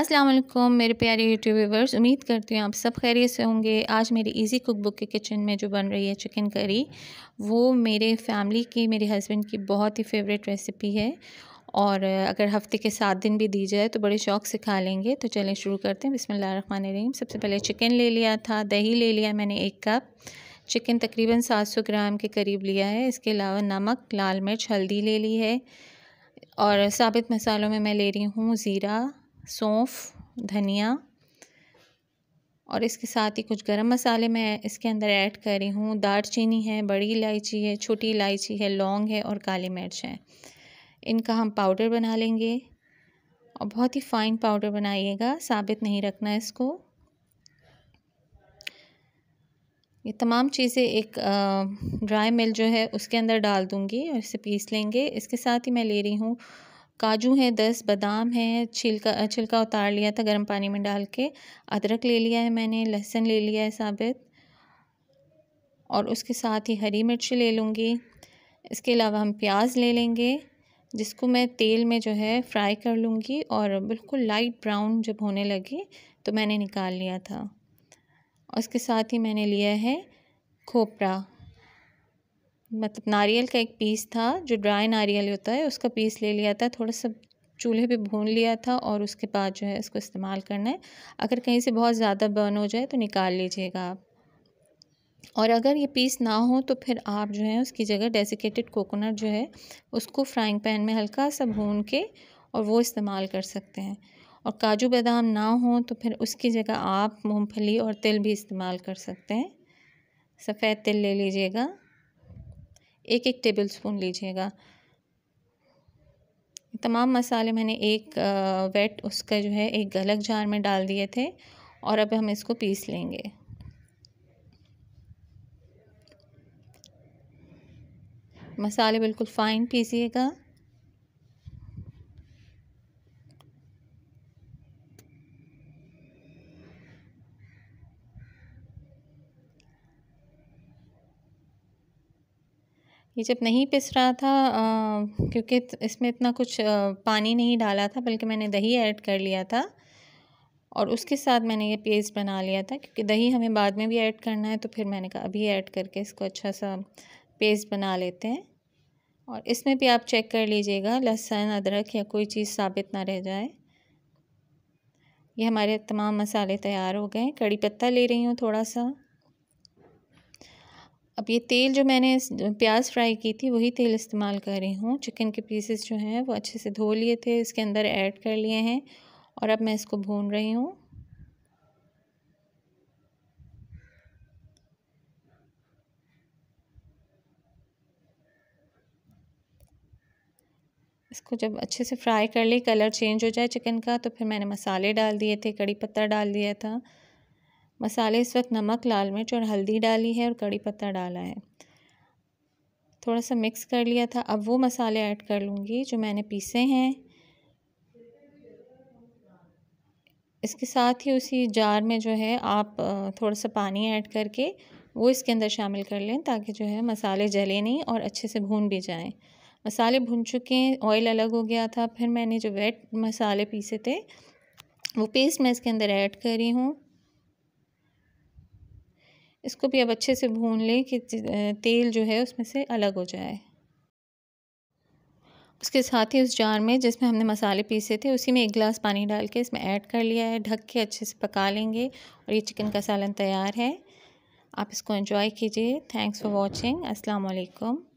अस्सलाम वालेकुम मेरे प्यारे यूट्यूब व्यूवर्स उम्मीद करती हूँ आप सब खैरियत से होंगे आज मेरी इजी कुक बुक के किचन में जो बन रही है चिकन करी वो मेरे फैमिली की मेरे हस्बैंड की बहुत ही फेवरेट रेसिपी है और अगर हफ्ते के सात दिन भी दी जाए तो बड़े शौक से खा लेंगे तो चलें शुरू करते हैं बिसमीम सबसे पहले चिकन ले लिया था दही ले लिया मैंने एक कप चिकन तकरीबन सौ ग्राम के करीब लिया है इसके अलावा नमक लाल मिर्च हल्दी ले ली है और साबित मसालों में मैं ले रही हूँ ज़ीरा सौंफ धनिया और इसके साथ ही कुछ गरम मसाले मैं इसके अंदर ऐड कर रही हूँ दालचीनी है बड़ी इलायची है छोटी इलायची है लौंग है और काली मिर्च है इनका हम पाउडर बना लेंगे और बहुत ही फाइन पाउडर बनाइएगा साबित नहीं रखना इसको ये तमाम चीज़ें एक ड्राई मिल जो है उसके अंदर डाल दूँगी और इसे पीस लेंगे इसके साथ ही मैं ले रही हूँ काजू हैं दस बादाम हैं छिलका छिलका उतार लिया था गर्म पानी में डाल के अदरक ले लिया है मैंने लहसुन ले लिया है साबित और उसके साथ ही हरी मिर्ची ले लूँगी इसके अलावा हम प्याज ले लेंगे जिसको मैं तेल में जो है फ्राई कर लूँगी और बिल्कुल लाइट ब्राउन जब होने लगे तो मैंने निकाल लिया था उसके साथ ही मैंने लिया है खोपरा मतलब नारियल का एक पीस था जो ड्राई नारियल होता है उसका पीस ले लिया था थोड़ा सा चूल्हे पे भून लिया था और उसके बाद जो है इसको इस्तेमाल करना है अगर कहीं से बहुत ज़्यादा बर्न हो जाए तो निकाल लीजिएगा आप और अगर ये पीस ना हो तो फिर आप जो है उसकी जगह डेसिकेटेड कोकोनट जो है उसको फ्राइंग पैन में हल्का सा भून के और वो इस्तेमाल कर सकते हैं और काजू बादाम ना हो तो फिर उसकी जगह आप मूंगफली और तिल भी इस्तेमाल कर सकते हैं सफ़ेद तिल ले लीजिएगा एक एक टेबल स्पून लीजिएगा तमाम मसाले मैंने एक वेट उसका जो है एक अलग जार में डाल दिए थे और अब हम इसको पीस लेंगे मसाले बिल्कुल फ़ाइन पीसिएगा ये जब नहीं पिस रहा था आ, क्योंकि इसमें इतना कुछ आ, पानी नहीं डाला था बल्कि मैंने दही ऐड कर लिया था और उसके साथ मैंने ये पेस्ट बना लिया था क्योंकि दही हमें बाद में भी ऐड करना है तो फिर मैंने कहा अभी ऐड करके इसको अच्छा सा पेस्ट बना लेते हैं और इसमें भी आप चेक कर लीजिएगा लहसुन अदरक या कोई चीज़ साबित ना रह जाए ये हमारे तमाम मसाले तैयार हो गए कड़ी पत्ता ले रही हूँ थोड़ा सा अब ये तेल जो मैंने प्याज फ्राई की थी वही तेल इस्तेमाल कर रही हूँ चिकन के पीसेस जो हैं वो अच्छे से धो लिए थे इसके अंदर ऐड कर लिए हैं और अब मैं इसको भून रही हूँ इसको जब अच्छे से फ्राई कर ली कलर चेंज हो जाए चिकन का तो फिर मैंने मसाले डाल दिए थे कड़ी पत्ता डाल दिया था मसाले इस वक्त नमक लाल मिर्च और हल्दी डाली है और कड़ी पत्ता डाला है थोड़ा सा मिक्स कर लिया था अब वो मसाले ऐड कर लूँगी जो मैंने पीसे हैं इसके साथ ही उसी जार में जो है आप थोड़ा सा पानी ऐड करके वो इसके अंदर शामिल कर लें ताकि जो है मसाले जले नहीं और अच्छे से भून भी जाएं मसाले भून चुके हैं ऑयल अलग हो गया था फिर मैंने जो वेट मसाले पीसे थे वो पेस्ट मैं इसके अंदर ऐड करी हूँ इसको भी अब अच्छे से भून लें कि तेल जो है उसमें से अलग हो जाए उसके साथ ही उस जार में जिसमें हमने मसाले पीसे थे उसी में एक गिलास पानी डाल के इसमें ऐड कर लिया है ढक के अच्छे से पका लेंगे और ये चिकन का सालन तैयार है आप इसको एंजॉय कीजिए थैंक्स फॉर वॉचिंग अस्सलाम